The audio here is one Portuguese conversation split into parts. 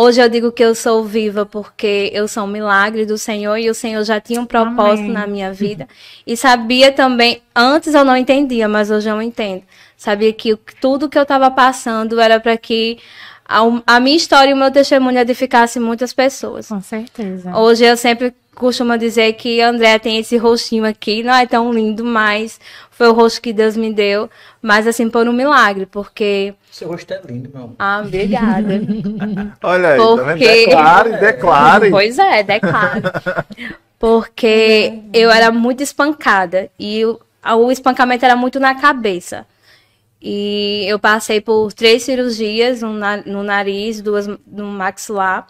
Hoje eu digo que eu sou viva porque eu sou um milagre do Senhor e o Senhor já tinha um propósito Amém. na minha vida. E sabia também, antes eu não entendia, mas hoje eu entendo. Sabia que tudo que eu estava passando era para que a, a minha história e o meu testemunho é edificasse assim, muitas pessoas. Com certeza. Hoje eu sempre costumo dizer que André tem esse rostinho aqui, não é tão lindo, mas foi o rosto que Deus me deu, mas assim, por um milagre, porque... Seu rosto é lindo, meu amor. Ah, obrigada. Olha aí, porque... tá vendo? Declare, declare. Pois é, declare. Porque eu era muito espancada e o, o espancamento era muito na cabeça. E eu passei por três cirurgias no, na, no nariz, duas no maxilar.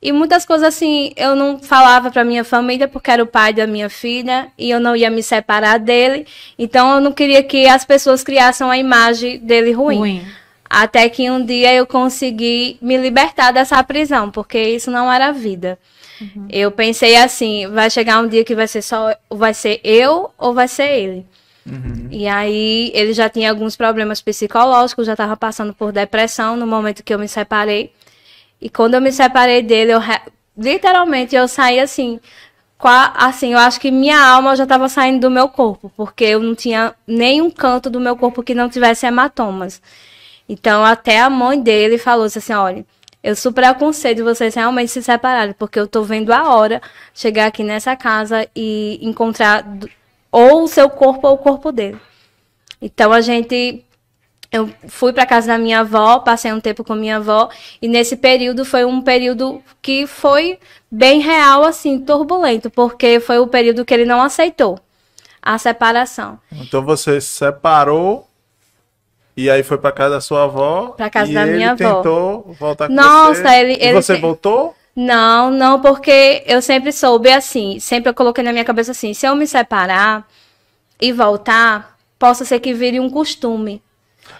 E muitas coisas assim, eu não falava para minha família porque era o pai da minha filha e eu não ia me separar dele. Então eu não queria que as pessoas criassem a imagem dele ruim. ruim. Até que um dia eu consegui me libertar dessa prisão, porque isso não era vida. Uhum. Eu pensei assim, vai chegar um dia que vai ser só vai ser eu ou vai ser ele. E aí ele já tinha alguns problemas psicológicos, já estava passando por depressão no momento que eu me separei. E quando eu me separei dele, eu re... literalmente eu saí assim, assim, eu acho que minha alma já estava saindo do meu corpo, porque eu não tinha nenhum canto do meu corpo que não tivesse hematomas. Então até a mãe dele falou assim, assim olha, eu super aconselho vocês realmente se separarem, porque eu tô vendo a hora chegar aqui nessa casa e encontrar ou o seu corpo ou o corpo dele. Então a gente eu fui para casa da minha avó, passei um tempo com minha avó e nesse período foi um período que foi bem real assim, turbulento, porque foi o período que ele não aceitou a separação. Então você separou e aí foi para casa da sua avó. e casa da minha avó. Tentou voltar com Nossa, você. ele, ele você te... voltou? Não, não, porque eu sempre soube assim, sempre eu coloquei na minha cabeça assim, se eu me separar e voltar, possa ser que vire um costume.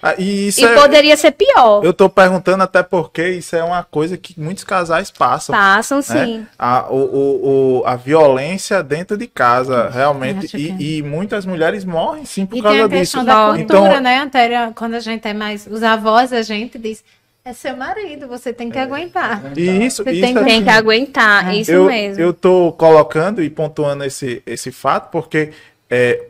Ah, e, e é, poderia ser pior. Eu tô perguntando até porque isso é uma coisa que muitos casais passam. Passam, né? sim. A, o, o, a violência dentro de casa, realmente. E, que... É. e, muitas mulheres morrem, sim, por e causa disso. Tem a questão disso. da cultura, então... né, Antéria? Quando a gente é mais. Os avós, a gente diz é seu marido, você tem que é. aguentar. É isso, você isso tem, é que... Assim. tem que aguentar, é. isso eu, mesmo. Eu tô colocando e pontuando esse, esse fato porque é,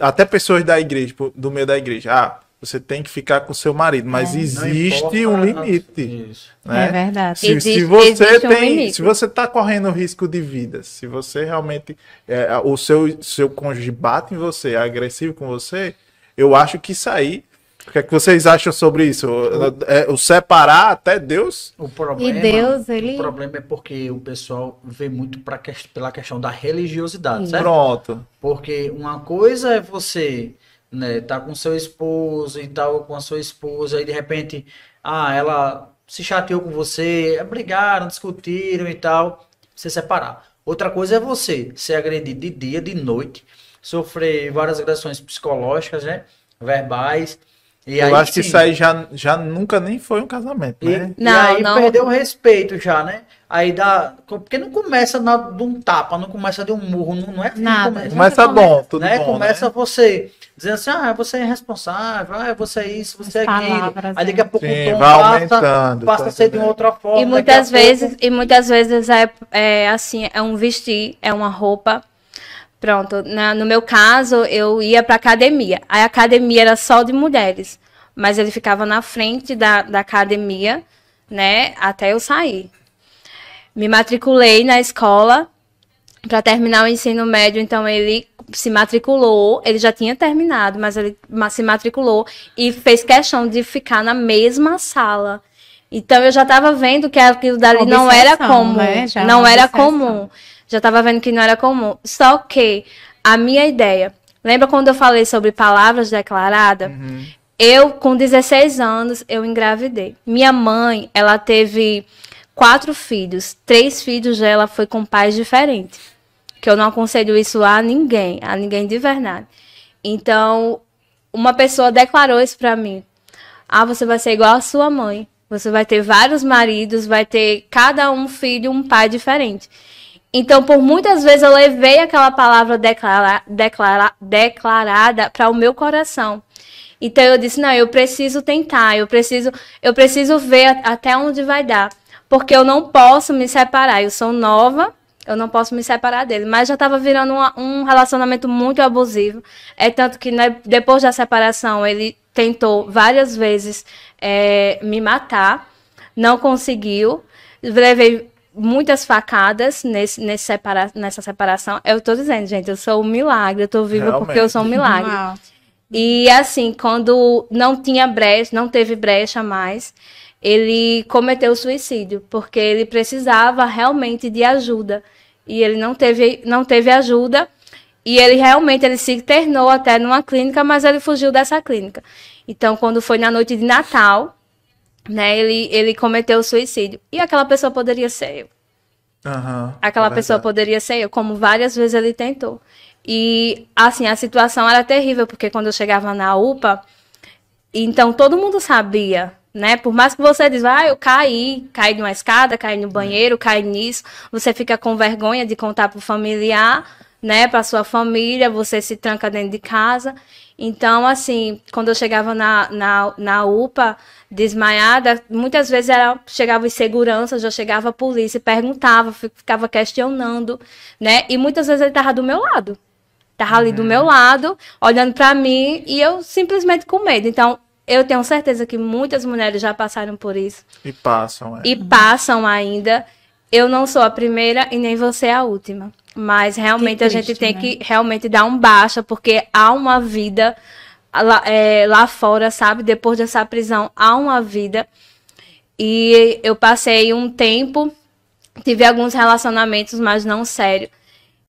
até pessoas da igreja, tipo, do meio da igreja, ah, você tem que ficar com seu marido, mas é. existe um limite. Né? É verdade. Se, existe, se você tem, um se você está correndo risco de vida, se você realmente é, o seu seu cônjuge bate em você, é agressivo com você, eu acho que isso aí o que, é que vocês acham sobre isso? O, é, o separar até Deus? O problema, e Deus, ele... o problema é porque o pessoal vê muito pra, pela questão da religiosidade, Sim. certo? Pronto. Porque uma coisa é você né, tá com seu esposo e tal, com a sua esposa, e de repente, ah, ela se chateou com você, brigaram, discutiram e tal, você separar. Outra coisa é você ser agredido de dia, de noite, sofrer várias agressões psicológicas, né, verbais, e eu aí, acho que sim. isso aí já, já nunca nem foi um casamento, né? E, não, e aí não. perdeu o respeito já, né? Aí dá. Porque não começa na, de um tapa, não começa de um murro, não, não é assim Nada, começa. começa tá bom, tudo né? bom. Começa né? você dizendo assim, ah, você é irresponsável, ah, você é isso, você é As é aquilo. aí né? daqui a pouco sim, o tom passa, passa tá a ser de outra forma. E muitas vezes, pouco... e muitas vezes é, é assim, é um vestir, é uma roupa Pronto, na, no meu caso, eu ia para academia. A academia era só de mulheres, mas ele ficava na frente da, da academia, né, até eu sair. Me matriculei na escola para terminar o ensino médio, então ele se matriculou, ele já tinha terminado, mas ele se matriculou e fez questão de ficar na mesma sala. Então eu já estava vendo que aquilo dali não era comum, né? É não era comum já estava vendo que não era comum. Só que a minha ideia, lembra quando eu falei sobre palavras declaradas? Uhum. Eu, com 16 anos, eu engravidei. Minha mãe, ela teve quatro filhos. Três filhos dela foi com pais diferentes. Que eu não aconselho isso a ninguém, a ninguém de verdade. Então, uma pessoa declarou isso para mim. Ah, você vai ser igual a sua mãe. Você vai ter vários maridos, vai ter cada um filho, um pai diferente. Então, por muitas vezes eu levei aquela palavra declara, declara, declarada para o meu coração. Então eu disse, não, eu preciso tentar, eu preciso, eu preciso ver até onde vai dar, porque eu não posso me separar. Eu sou nova, eu não posso me separar dele. Mas já estava virando uma, um relacionamento muito abusivo. É tanto que né, depois da separação ele tentou várias vezes é, me matar, não conseguiu. Levei muitas facadas nesse, nesse separa, nessa separação. Eu tô dizendo, gente, eu sou um milagre, eu tô viva Realmente. porque eu sou um milagre. E assim, quando não tinha brecha, não teve brecha mais, ele cometeu suicídio, porque ele precisava realmente de ajuda. E ele não teve, não teve ajuda. E ele realmente ele se internou até numa clínica, mas ele fugiu dessa clínica. Então, quando foi na noite de Natal, né? Ele, ele cometeu suicídio. E aquela pessoa poderia ser eu. Uhum, aquela é pessoa poderia ser eu, como várias vezes ele tentou. E, assim, a situação era terrível, porque quando eu chegava na UPA, então todo mundo sabia, né? Por mais que você diz, ah, eu caí, caí numa escada, caí no banheiro, é. caí nisso, você fica com vergonha de contar pro familiar, né, para sua família, você se tranca dentro de casa. Então, assim, quando eu chegava na, na, na UPA, desmaiada, muitas vezes era, chegava em segurança, já chegava a polícia, perguntava, ficava questionando, né? E muitas vezes ele tava do meu lado. Tava ali do uhum. meu lado, olhando para mim, e eu simplesmente com medo. Então, eu tenho certeza que muitas mulheres já passaram por isso. E passam, é. E passam ainda. Eu não sou a primeira e nem você é a última. Mas realmente triste, a gente tem né? que realmente dar um baixa, porque há uma vida ah, lá, é, lá fora, sabe? Depois dessa prisão, há uma vida. E eu passei um tempo, tive alguns relacionamentos, mas não sério.